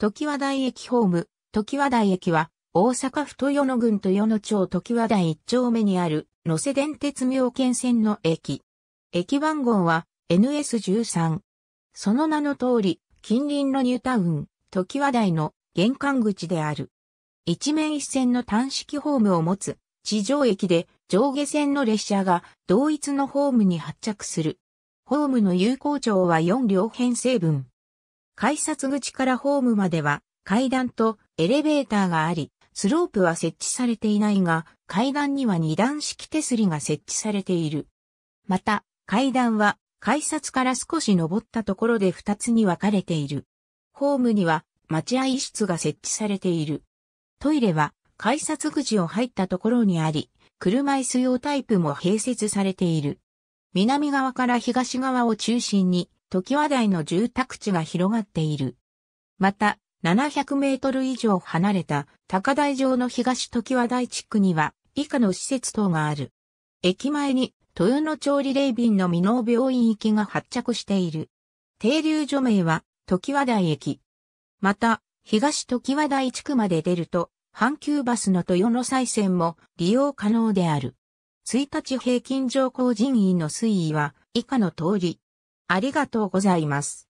時和台駅ホーム、時和台駅は、大阪府豊野郡豊野町時和台一丁目にある、野瀬電鉄妙見線の駅。駅番号は NS13。その名の通り、近隣のニュータウン、時和台の玄関口である。一面一線の単式ホームを持つ、地上駅で上下線の列車が同一のホームに発着する。ホームの有効長は4両編成分。改札口からホームまでは階段とエレベーターがあり、スロープは設置されていないが、階段には二段式手すりが設置されている。また、階段は改札から少し登ったところで二つに分かれている。ホームには待合室が設置されている。トイレは改札口を入ったところにあり、車椅子用タイプも併設されている。南側から東側を中心に時和台の住宅地が広がっている。また、700メートル以上離れた高台上の東時和台地区には以下の施設等がある。駅前に豊野調理霊便の未納病院行きが発着している。停留所名は時和台駅。また、東時和台地区まで出ると、阪急バスの豊野再線も利用可能である。1日平均乗降人員の推移は以下の通り。ありがとうございます。